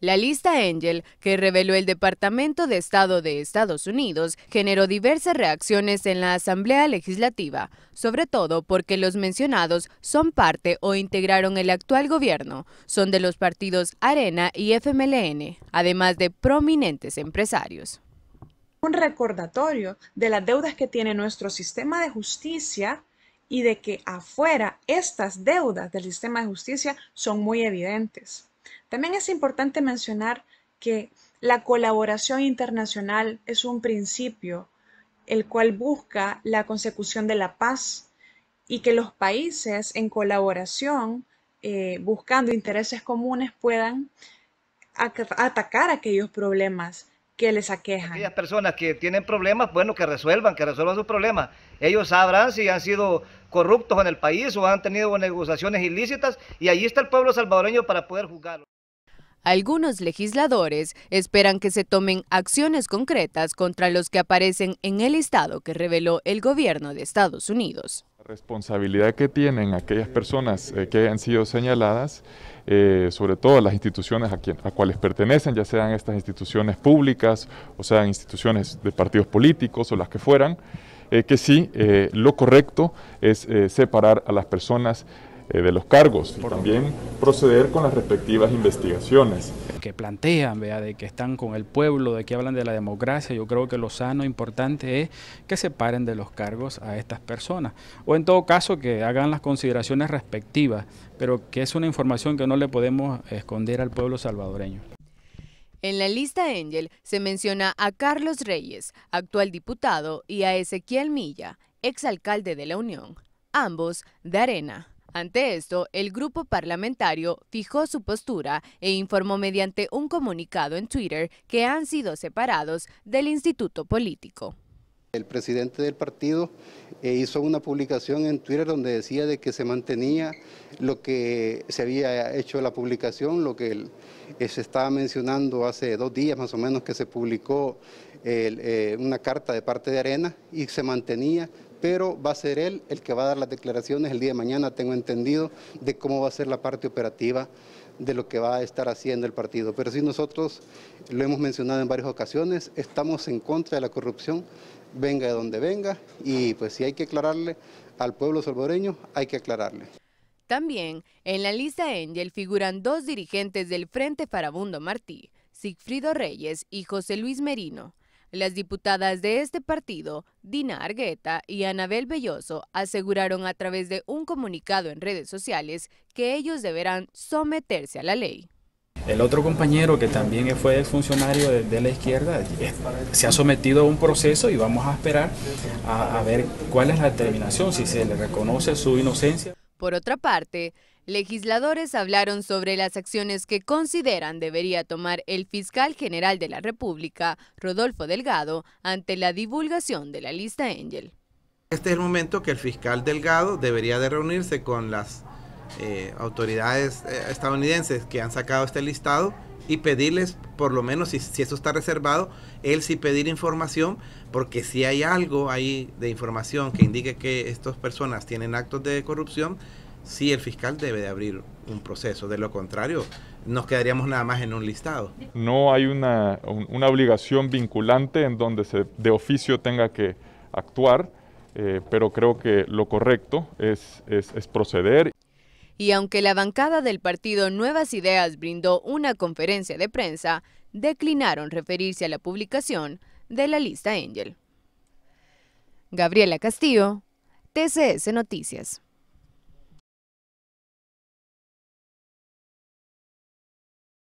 La lista Angel, que reveló el Departamento de Estado de Estados Unidos, generó diversas reacciones en la Asamblea Legislativa, sobre todo porque los mencionados son parte o integraron el actual gobierno, son de los partidos Arena y FMLN, además de prominentes empresarios. Un recordatorio de las deudas que tiene nuestro sistema de justicia y de que afuera estas deudas del sistema de justicia son muy evidentes. También es importante mencionar que la colaboración internacional es un principio el cual busca la consecución de la paz y que los países en colaboración, eh, buscando intereses comunes, puedan atacar aquellos problemas que les aqueja? Aquellas personas que tienen problemas, bueno, que resuelvan, que resuelvan sus problemas. Ellos sabrán si han sido corruptos en el país o han tenido negociaciones ilícitas y ahí está el pueblo salvadoreño para poder juzgarlos. Algunos legisladores esperan que se tomen acciones concretas contra los que aparecen en el listado que reveló el gobierno de Estados Unidos responsabilidad que tienen aquellas personas eh, que hayan sido señaladas, eh, sobre todo las instituciones a, quien, a cuales pertenecen, ya sean estas instituciones públicas o sean instituciones de partidos políticos o las que fueran, eh, que sí, lo correcto es separar a las personas eh, de los cargos y también proceder con las respectivas investigaciones. Que plantean, vea, de que están con el pueblo, de que hablan de la democracia, yo creo que lo sano, e importante es que separen de los cargos a estas personas o en todo caso que hagan las consideraciones respectivas, pero que es una información que no le podemos esconder al pueblo salvadoreño. En la lista Engel se menciona a Carlos Reyes, actual diputado, y a Ezequiel Milla, exalcalde de la Unión, ambos de Arena. Ante esto, el grupo parlamentario fijó su postura e informó mediante un comunicado en Twitter que han sido separados del instituto político. El presidente del partido eh, hizo una publicación en Twitter donde decía de que se mantenía lo que se había hecho la publicación, lo que eh, se estaba mencionando hace dos días más o menos que se publicó eh, una carta de parte de Arena y se mantenía pero va a ser él el que va a dar las declaraciones el día de mañana, tengo entendido, de cómo va a ser la parte operativa de lo que va a estar haciendo el partido. Pero sí nosotros, lo hemos mencionado en varias ocasiones, estamos en contra de la corrupción, venga de donde venga, y pues si hay que aclararle al pueblo salvadoreño, hay que aclararle. También en la lista Angel figuran dos dirigentes del Frente Farabundo Martí, Sigfrido Reyes y José Luis Merino. Las diputadas de este partido, Dina Argueta y Anabel Belloso, aseguraron a través de un comunicado en redes sociales que ellos deberán someterse a la ley. El otro compañero que también fue funcionario de, la izquierda eh, se ha sometido a un proceso y vamos a esperar a, a ver cuál es la determinación, si se le reconoce su inocencia. Por otra parte, Legisladores hablaron sobre las acciones que consideran debería tomar el fiscal general de la República, Rodolfo Delgado, ante la divulgación de la lista Angel. Este es el momento que el fiscal Delgado debería de reunirse con las eh, autoridades eh, estadounidenses que han sacado este listado y pedirles, por lo menos si, si, eso está reservado, él sí pedir información, porque si hay algo ahí de información que indique que estas personas tienen actos de corrupción, sí el fiscal debe de abrir un proceso. De lo contrario, nos quedaríamos nada más en un listado. No hay una, obligación vinculante en donde se de oficio tenga que actuar, eh, pero creo que lo correcto es, es, es proceder. Y aunque la bancada del partido Nuevas Ideas brindó una conferencia de prensa, declinaron referirse a la publicación de la lista Angel. Gabriela Castillo, TCS Noticias.